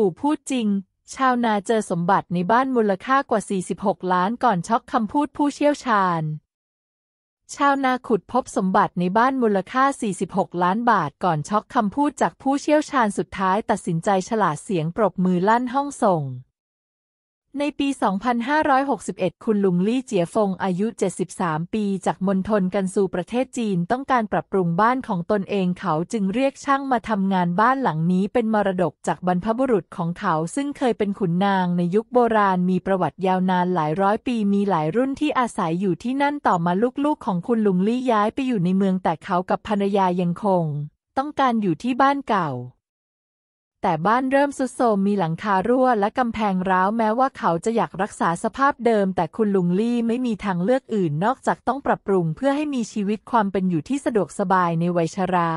ปู่พูดจริง ชาวนาเจอสมบัติในบ้านมูลค่ากว่า 46 ล้านก่อนช็อกคำพูดผู้เชี่ยวชาญ ชาวนาขุดพบสมบัติในบ้านมูลค่า 46 ล้านบาทก่อนช็อกคำพูดจากผู้เชี่ยวชาญสุดท้ายตัดสินใจฉลาดเสียงปรบมือลั่นห้องส่งในปี 2561 คุณลุงลี่เจียฟงอายุ 73 ปี จากมณฑลกันซูประเทศจีน ต้องการปรับปรุงบ้านของตนเองเขาจึงเรียกช่างมาทำงานบ้านหลังนี้ เป็นมรดกจากบรรพบุรุษของเขาซึ่งเคยเป็นขุนนางในยุคโบราณ มีประวัติยาวนานหลายร้อยปีมีหลายรุ่นที่อาศัยอยู่ที่นั่นต่อมาลูกๆ ของคุณลุงลี่ย้ายไปอยู่ในเมือง แต่เขากับภรรยายังคง ต้องการอยู่ที่บ้านเก่าแต่ บ้านเริ่มสุดโทรมมีหลังคารั่วและกำแพงร้าวแม้ว่าเขาจะอยากรักษาสภาพเดิม แต่คุณลุงลี่ไม่มีทางเลือกอื่นนอกจากต้องปรับปรุง เพื่อให้มีชีวิตความเป็นอยู่ที่สะดวกสบายในวัยชรา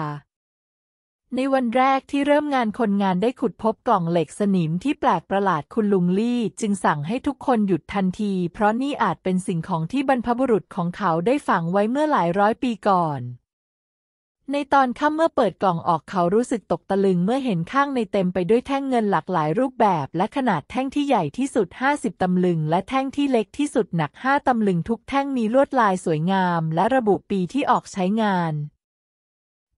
ในวันแรกที่เริ่มงานคนงานได้ขุดพบกล่องเหล็กสนิมที่แปลกประหลาดคุณลุงลี่ จึงสั่งให้ทุกคนหยุดทันที เพราะนี่อาจเป็นสิ่งของที่บรรพบุรุษของเขาได้ฝังไว้เมื่อหลายร้อยปีก่อนในตอนค่ำเมื่อเปิดกล่องออกเขารู้สึกตกตะลึงเมื่อเห็นข้างในเต็มไปด้วยแท่งเงินหลากหลายรูปแบบ และขนาดแท่งที่ใหญ่ที่สุด 50 ตำลึง และแท่งที่เล็กที่สุดหนัก 5 ตำลึงทุกแท่งมีลวดลายสวยงามและระบุปีที่ออกใช้งาน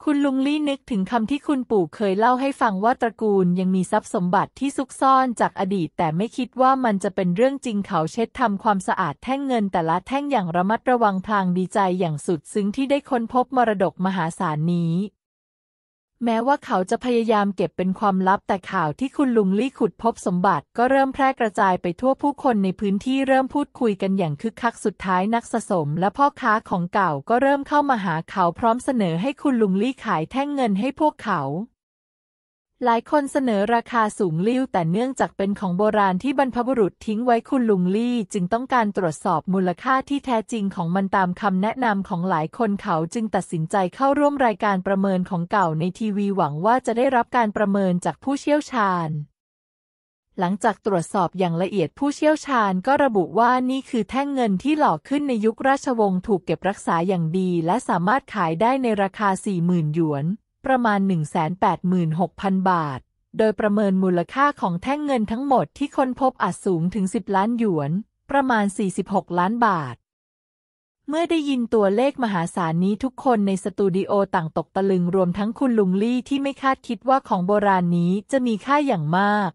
คุณลุงลี่นึกถึงคำที่คุณปู่เคยเล่าให้ฟังว่าตระกูลยังมีทรัพย์สมบัติที่ซุกซ่อนจากอดีต แต่ไม่คิดว่ามันจะเป็นเรื่องจริงเขาเช็ดทำความสะอาดแท่งเงินแต่ละแท่งอย่างระมัดระวังพลางดีใจอย่างสุดซึ้งที่ได้ค้นพบมรดกมหาศาลนี้แม้ว่าเขาจะพยายามเก็บเป็นความลับแต่ข่าวที่คุณลุงลี่ขุดพบสมบัติก็เริ่มแพร่กระจายไปทั่วผู้คนในพื้นที่เริ่มพูดคุยกันอย่างคึกคักสุดท้ายนักสะสมและพ่อค้าของเก่าก็เริ่มเข้ามาหาเขาพร้อมเสนอให้คุณลุงลี่ขายแท่งเงินให้พวกเขาหลายคนเสนอราคาสูงลิ้วแต่เนื่องจากเป็นของโบราณที่บรรพบุรุษทิ้งไว้คุณลุงลี่ จึงต้องการตรวจสอบมูลค่าที่แท้จริงของมันตามคำแนะนำของหลายคนเขาจึงตัดสินใจเข้าร่วมรายการประเมินของเก่าในทีวี หวังว่าจะได้รับการประเมินจากผู้เชี่ยวชาญ หลังจากตรวจสอบอย่างละเอียดผู้เชี่ยวชาญก็ระบุว่านี่คือแท่งเงินที่หล่อขึ้นในยุคราชวงศ์ถูกเก็บรักษาอย่างดี และสามารถขายได้ในราคา40,000หยวนประมาณ186,000 บาท โดยประเมินมูลค่าของแท่งเงินทั้งหมดที่ค้นพบอาจสูงถึง 10 ล้านหยวน ประมาณ 46 ล้านบาท เมื่อได้ยินตัวเลขมหาศาลนี้ทุกคนในสตูดิโอต่างตกตะลึงรวมทั้งคุณลุงลี่ที่ไม่คาดคิดว่าของโบราณนี้จะมีค่าอย่างมาก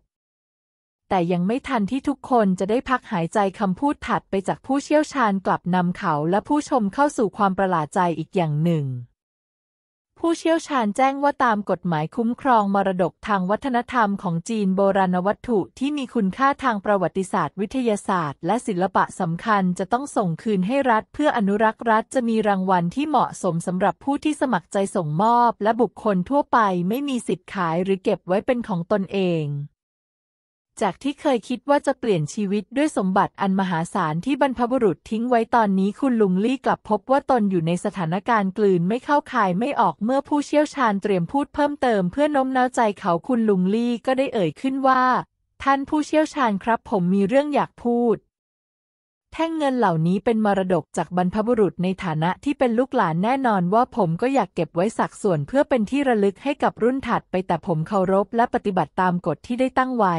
แต่ยังไม่ทันที่ทุกคนจะได้พักหายใจคำพูดถัดไปจากผู้เชี่ยวชาญกลับนำเขาและผู้ชมเข้าสู่ความประหลาดใจอีกอย่างหนึ่งผู้เชี่ยวชาญแจ้งว่าตามกฎหมายคุ้มครองมรดกทางวัฒนธรรมของจีนโบราณวัตถุที่มีคุณค่าทางประวัติศาสตร์วิทยาศาสตร์และศิลปะสำคัญจะต้องส่งคืนให้รัฐเพื่ออนุรักษ์รัฐจะมีรางวัลที่เหมาะสมสำหรับผู้ที่สมัครใจส่งมอบและบุคคลทั่วไปไม่มีสิทธิ์ขายหรือเก็บไว้เป็นของตนเองจากที่เคยคิดว่าจะเปลี่ยนชีวิตด้วยสมบัติอันมหาศาลที่บรรพบุรุษทิ้งไว้ตอนนี้คุณลุงลี่กลับพบว่าตนอยู่ในสถานการณ์กลืนไม่เข้าคายไม่ออกเมื่อผู้เชี่ยวชาญเตรียมพูดเพิ่มเติม เพื่อน้มน้าวใจเขาคุณลุงลี่ก็ได้เอ่ยขึ้นว่า ท่านผู้เชี่ยวชาญครับ ผมมีเรื่องอยากพูด แท่งเงินเหล่านี้เป็นมรดกจากบรรพบุรุษในฐานะที่เป็นลูกหลานแน่นอนว่าผมก็อยากเก็บไว้สักส่วนเพื่อเป็นที่ระลึกให้กับรุ่นถัดไปแต่ผมเคารพและปฏิบัติตามกฎที่ได้ตั้งไว้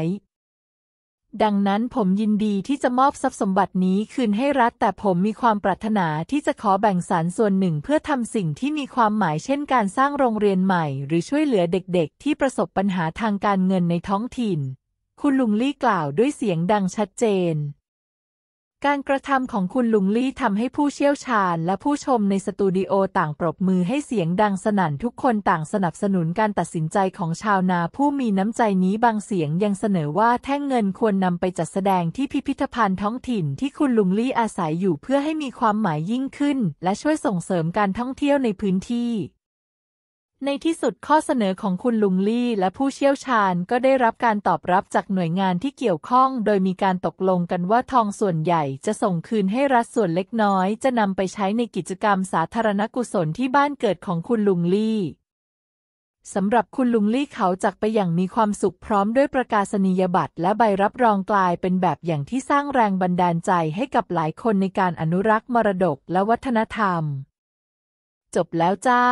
ดังนั้นผมยินดีที่จะมอบทรัพย์สมบัตินี้คืนให้รัฐ แต่ผมมีความปรารถนาที่จะขอแบ่งสารส่วนหนึ่งเพื่อทำสิ่งที่มีความหมายเช่นการสร้างโรงเรียนใหม่หรือช่วยเหลือเด็กๆที่ประสบปัญหาทางการเงินในท้องถิ่น คุณลุงลี่กล่าวด้วยเสียงดังชัดเจนการกระทำของคุณลุงลี่ทำให้ผู้เชี่ยวชาญและผู้ชมในสตูดิโอต่างปรบมือให้เสียงดังสนั่นทุกคนต่างสนับสนุนการตัดสินใจของชาวนาผู้มีน้ำใจนี้บางเสียงยังเสนอว่าแท่งเงินควรนำไปจัดแสดงที่พิพิธภัณฑ์ท้องถิ่นที่คุณลุงลี่อาศัยอยู่เพื่อให้มีความหมายยิ่งขึ้นและช่วยส่งเสริมการท่องเที่ยวในพื้นที่ในที่สุดข้อเสนอของคุณลุงลี่และผู้เชี่ยวชาญก็ได้รับการตอบรับจากหน่วยงานที่เกี่ยวข้อง โดยมีการตกลงกันว่าทองส่วนใหญ่จะส่งคืนให้รัฐส่วนเล็กน้อย จะนำไปใช้ในกิจกรรมสาธารณกุศลที่บ้านเกิดของคุณลุงลี่สำหรับคุณลุงลี่เขาจากไปอย่างมีความสุขพร้อมด้วยประกาศนียบัตร และใบรับรองกลายเป็นแบบอย่างที่สร้างแรงบันดาลใจให้กับหลายคนในการอนุรักษ์มรดกและวัฒนธรรม จบแล้วจ้า